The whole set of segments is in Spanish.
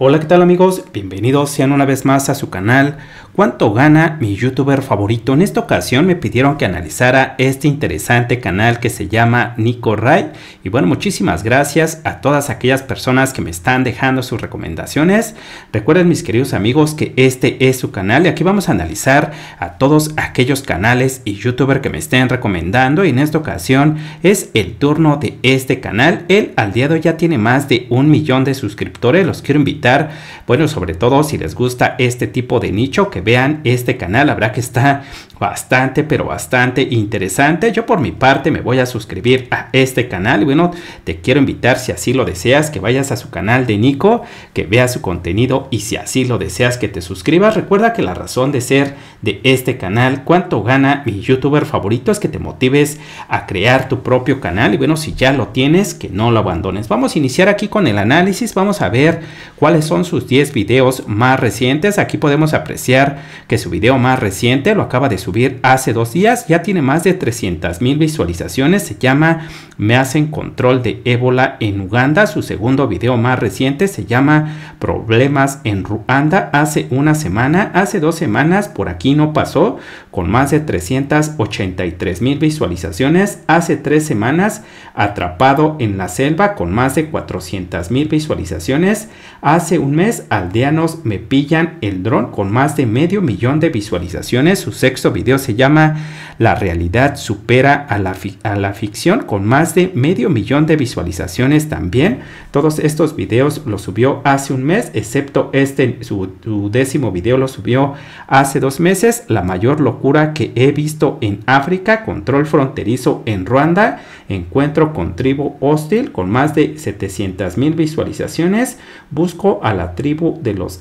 Hola, ¿qué tal amigos? Bienvenidos sean una vez más a su canal ¿Cuánto gana mi youtuber favorito? En esta ocasión me pidieron que analizara este interesante canal que se llama Nico Ray. Y bueno, muchísimas gracias a todas aquellas personas que me están dejando sus recomendaciones. Recuerden mis queridos amigos que este es su canal y aquí vamos a analizar a todos aquellos canales y youtuber que me estén recomendando. Y en esta ocasión es el turno de este canal. Él al día de hoy ya tiene más de un millón de suscriptores. Los quiero invitar, bueno, sobre todo si les gusta este tipo de nicho que vean este canal. habrá que está bastante, pero bastante interesante. Yo por mi parte me voy a suscribir a este canal. y Bueno, te quiero invitar si así lo deseas que vayas a su canal de Nico, que veas su contenido y si así lo deseas que te suscribas. Recuerda que la razón de ser de este canal, cuánto gana mi youtuber favorito, es que te motives a crear tu propio canal. Y bueno, si ya lo tienes, que no lo abandones. Vamos a iniciar aquí con el análisis. Vamos a ver cuáles son sus 10 videos más recientes. Aquí podemos apreciar que su video más reciente lo acaba de subir hace dos días, ya tiene más de 300 mil visualizaciones, se llama Me hacen control de ébola en Uganda, su segundo video más reciente se llama Problemas en Ruanda, hace una semana, hace dos semanas por aquí no pasó, con más de 383 mil visualizaciones, hace tres semanas Atrapado en la selva con más de 400 mil visualizaciones, hace un mes Aldeanos me pillan el dron con más de medio millón de visualizaciones. Su sexto video se llama La realidad supera a la, ficción con más de medio millón de visualizaciones también. Todos estos videos los subió hace un mes, excepto este, su, décimo video lo subió hace dos meses. La mayor locura que he visto en África, control fronterizo en Ruanda, encuentro con tribu hostil con más de 700 mil visualizaciones. Busco a la tribu de los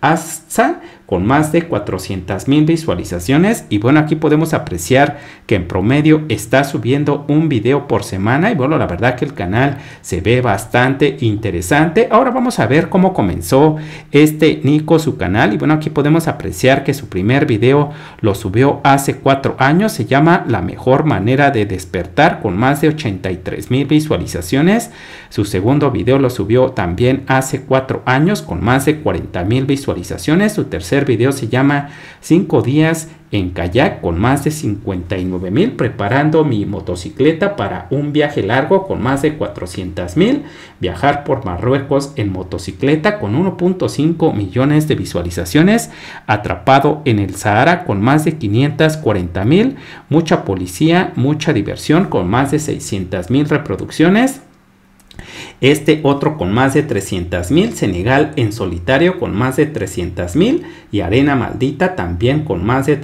Azza con más de 400 mil visualizaciones y bueno aquí podemos apreciar que en promedio está subiendo un video por semana y bueno la verdad que el canal se ve bastante interesante ahora vamos a ver cómo comenzó este Nico su canal y bueno aquí podemos apreciar que su primer video lo subió hace cuatro años se llama la mejor manera de despertar con más de 83 mil visualizaciones su segundo video lo subió también hace cuatro años con más de 40 mil visualizaciones su tercer video se llama 5 días en kayak con más de 59 mil preparando mi motocicleta para un viaje largo con más de 400 mil viajar por Marruecos en motocicleta con 1.5 millones de visualizaciones atrapado en el Sahara con más de 540 mil mucha policía mucha diversión con más de 600 mil reproducciones este otro con más de 300 mil, Senegal en solitario con más de mil y Arena Maldita también con más de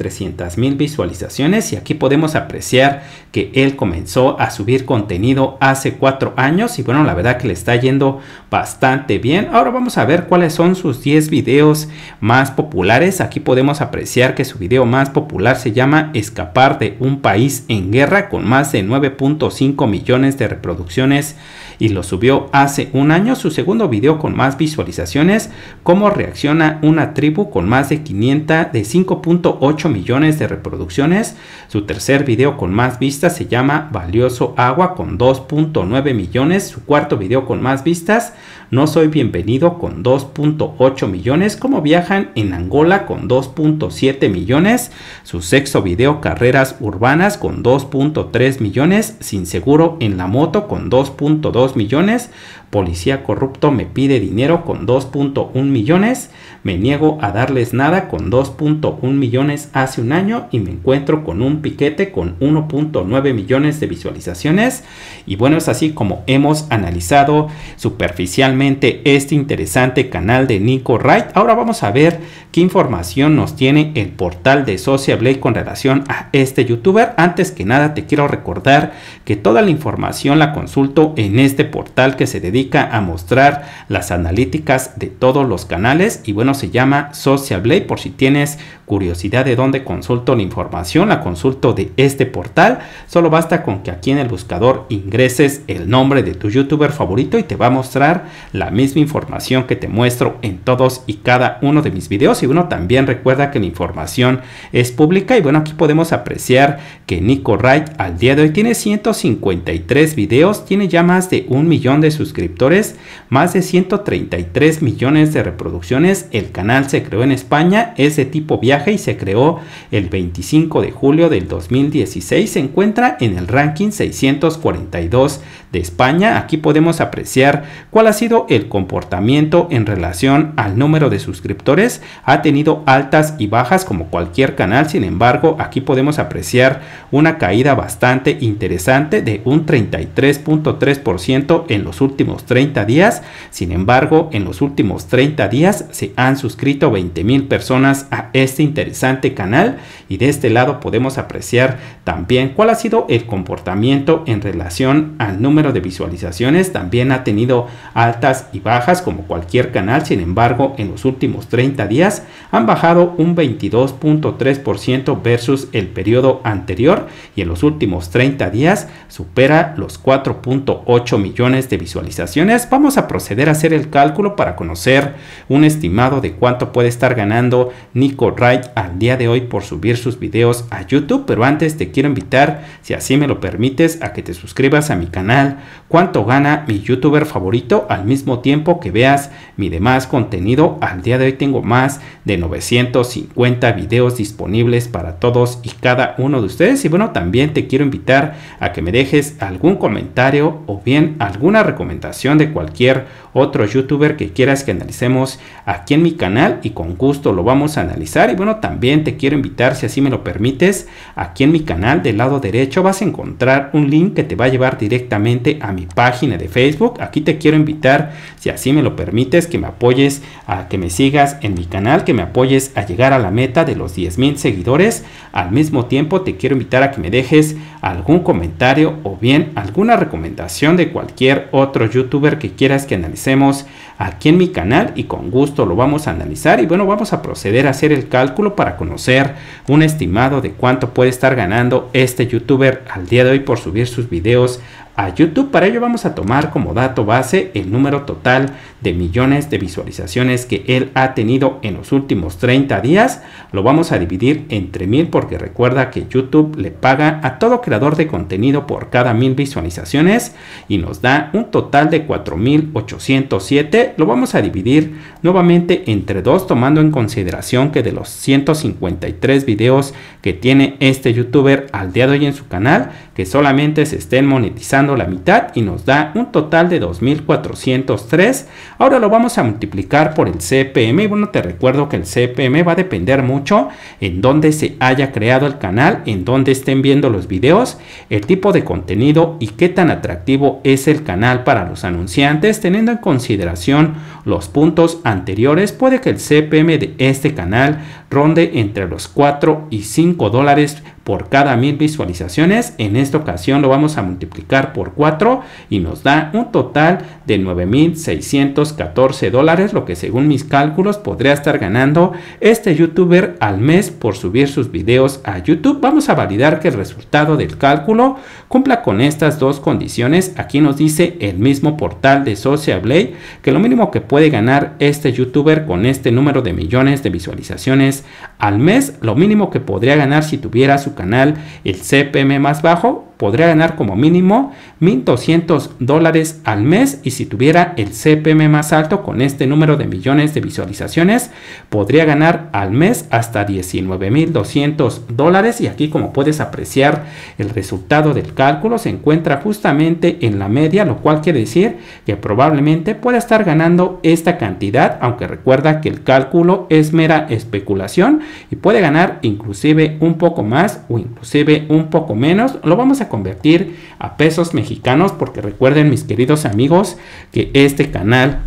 mil visualizaciones y aquí podemos apreciar que él comenzó a subir contenido hace cuatro años y bueno, la verdad que le está yendo bastante bien. Ahora vamos a ver cuáles son sus 10 videos más populares. Aquí podemos apreciar que su video más popular se llama Escapar de un país en guerra con más de 9.5 millones de reproducciones y lo subió hace un año. Su segundo video con más visualizaciones, cómo reacciona una tribu con más de 500 de 5.8 millones de reproducciones. Su tercer video con más vistas se llama Valioso Agua con 2.9 millones, su cuarto video con más vistas, No Soy Bienvenido con 2.8 millones, Como Viajan en Angola con 2.7 millones, su sexto video Carreras Urbanas con 2.3 millones, Sin Seguro en la Moto con 2.2 millones, Policía Corrupto Me Pide Dinero con 2.1 millones, me niego a darles nada con 2.1 millones hace un año y me encuentro con un piquete con 1.9 millones de visualizaciones. Y bueno, es así como hemos analizado superficialmente este interesante canal de Nico Wright. Ahora vamos a ver qué información nos tiene el portal de Sociable con relación a este youtuber. Antes que nada te quiero recordar que toda la información la consulto en este portal que se dedica a mostrar las analíticas de todos los canales y bueno, se llama social Blade. Por si tienes curiosidad de dónde consulto la información, la consulto de este portal. Solo basta con que aquí en el buscador ingreses el nombre de tu youtuber favorito y te va a mostrar la misma información que te muestro en todos y cada uno de mis videos. Y bueno, también recuerda que la información es pública. Y bueno, aquí podemos apreciar que Nico Wright al día de hoy tiene 153 videos, tiene ya más de un millón de suscriptores, más de 133 millones de reproducciones el canal se creó en España, es de tipo viaje y se creó el 25 de julio del 2016. Se encuentra en el ranking 642 de España. Aquí podemos apreciar cuál ha sido el comportamiento en relación al número de suscriptores. Ha tenido altas y bajas como cualquier canal, sin embargo, aquí podemos apreciar una caída bastante interesante de un 33.3% en los últimos 30 días. Sin embargo, en los últimos 30 días se han suscrito 20 mil personas a este interesante canal y de este lado podemos apreciar también cuál ha sido el comportamiento en relación al número de visualizaciones. También ha tenido altas y bajas como cualquier canal, sin embargo en los últimos 30 días han bajado un 22.3% versus el periodo anterior y en los últimos 30 días supera los 4.8 millones de visualizaciones. Vamos a proceder a hacer el cálculo para conocer un estimado de cuánto puede estar ganando Nico Wright al día de hoy por subir sus videos a YouTube, pero antes te quiero invitar, si así me lo permites, a que te suscribas a mi canal, cuánto gana mi youtuber favorito al mismo tiempo que veas mi demás contenido. Al día de hoy tengo más de 950 videos disponibles para todos y cada uno de ustedes y bueno, también te quiero invitar a que me dejes algún comentario o bien alguna recomendación de cualquier otro youtuber que quieras que analicemos aquí en mi canal y con gusto lo vamos a analizar. Y bueno, también te quiero invitar, si así me lo permites, aquí en mi canal del lado derecho vas a encontrar un link que te va a llevar directamente a mi página de Facebook. Aquí te quiero invitar, si así me lo permites, que me apoyes a que me sigas en mi canal, que me apoyes a llegar a la meta de los 10 mil seguidores. Al mismo tiempo te quiero invitar a que me dejes algún comentario o bien alguna recomendación de cualquier otro youtuber que quieras que analicemos aquí en mi canal y con gusto lo vamos a analizar y bueno vamos a proceder a hacer el cálculo para conocer un estimado de cuánto puede estar ganando este youtuber al día de hoy por subir sus videos a YouTube. Para ello vamos a tomar como dato base el número total de millones de visualizaciones que él ha tenido en los últimos 30 días. Lo vamos a dividir entre mil porque recuerda que YouTube le paga a todo creador de contenido por cada mil visualizaciones y nos da un total de 4807. Lo vamos a dividir nuevamente entre dos tomando en consideración que de los 153 videos que tiene este youtuber al día de hoy en su canal que solamente se estén monetizando la mitad y nos da un total de 2403. Ahora lo vamos a multiplicar por el CPM bueno, te recuerdo que el CPM va a depender mucho en dónde se haya creado el canal, en dónde estén viendo los videos, el tipo de contenido y qué tan atractivo es el canal para los anunciantes, teniendo en consideración los puntos anteriores, puede que el CPM de este canal ronde entre los 4 y 5 dólares por cada mil visualizaciones. En esta ocasión lo vamos a multiplicar por 4 y nos da un total de 9.614 dólares, lo que según mis cálculos podría estar ganando este youtuber al mes por subir sus videos a YouTube. Vamos a validar que el resultado del cálculo cumpla con estas dos condiciones. Aquí nos dice el mismo portal de social Blade que lo mínimo que puede ganar este youtuber con este número de millones de visualizaciones al mes, lo mínimo que podría ganar si tuviera su canal el CPM más bajo podría ganar como mínimo 1.200 dólares al mes y si tuviera el CPM más alto con este número de millones de visualizaciones, podría ganar al mes hasta 19.200 dólares y aquí como puedes apreciar el resultado del cálculo se encuentra justamente en la media, lo cual quiere decir que probablemente pueda estar ganando esta cantidad, aunque recuerda que el cálculo es mera especulación y puede ganar inclusive un poco más o inclusive un poco menos. Lo vamos a convertir a pesos mexicanos, porque recuerden mis queridos amigos que este canal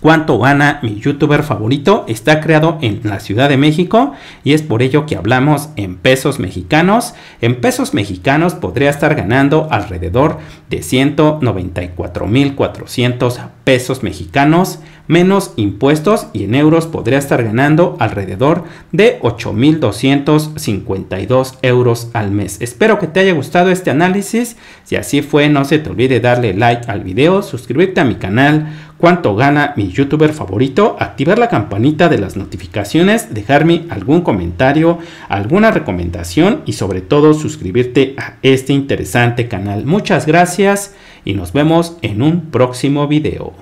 cuánto gana mi youtuber favorito está creado en la Ciudad de México y es por ello que hablamos en pesos mexicanos. En pesos mexicanos podría estar ganando alrededor de mil 400 pesos mexicanos menos impuestos y en euros podría estar ganando alrededor de 8.252 euros al mes. Espero que te haya gustado este análisis. Si así fue, no se te olvide darle like al video, suscribirte a mi canal, cuánto gana mi youtuber favorito, activar la campanita de las notificaciones, dejarme algún comentario, alguna recomendación y sobre todo suscribirte a este interesante canal. Muchas gracias y nos vemos en un próximo video.